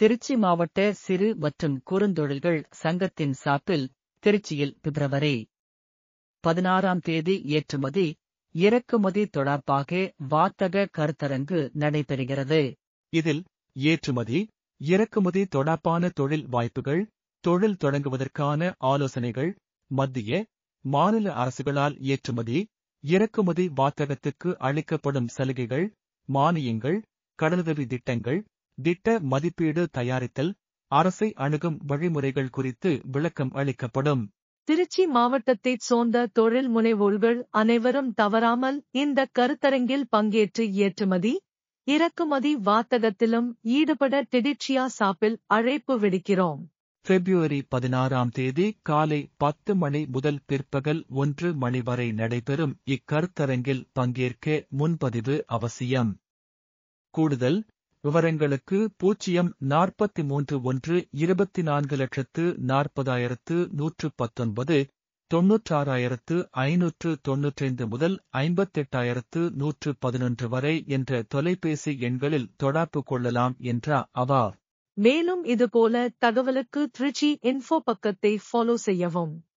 திருச்சி மாவட்ட சிறு மற்றும் குறுந்தொழில்கள் சங்கத்தின் சார்பில் திருச்சியில் பிப்ரவரி பதினாறாம் தேதி ஏற்றுமதி இறக்குமதி தொடர்பாக வாத்தக கருத்தரங்கு நடைபெறுகிறது இதில் ஏற்றுமதி இறக்குமதி தொடர்பான தொழில் வாய்ப்புகள் தொழில் தொடங்குவதற்கான ஆலோசனைகள் மத்திய மாநில அரசுகளால் ஏற்றுமதி இறக்குமதி வாத்தகத்துக்கு அளிக்கப்படும் சலுகைகள் மானியங்கள் கடலுதவி திட்டங்கள் திட்ட மதிப்பீடு தயாரித்தல் அரசை அணுகும் வழிமுறைகள் குறித்து விளக்கம் அளிக்கப்படும் திருச்சி மாவட்டத்தைச் சோர்ந்த தொழில் முனைவோர்கள் அனைவரும் தவறாமல் இந்த கருத்தரங்கில் பங்கேற்று ஏற்றுமதி இறக்குமதி வாத்தகத்திலும் ஈடுபட டிடிச்சியா சாப்பில் அழைப்பு விடுக்கிறோம் பிப்ரவரி பதினாறாம் தேதி காலை பத்து மணி முதல் பிற்பகல் ஒன்று மணி வரை நடைபெறும் இக்கருத்தரங்கில் பங்கேற்க முன்பதிவு அவசியம் கூடுதல் விவரங்களுக்கு பூஜ்ஜியம் நாற்பத்தி மூன்று ஒன்று இருபத்தி நான்கு லட்சத்து நாற்பதாயிரத்து நூற்று பத்தொன்பது தொன்னூற்றாறாயிரத்து ஐநூற்று தொன்னூற்றைந்து முதல் ஐம்பத்தெட்டாயிரத்து நூற்று பதினொன்று வரை என்ற தொலைபேசி எண்களில் தொடர்பு கொள்ளலாம் என்ற அவா மேலும் இதுபோல தகவலுக்கு திருச்சி இன்ஃபோ பக்கத்தை ஃபாலோ செய்யவும்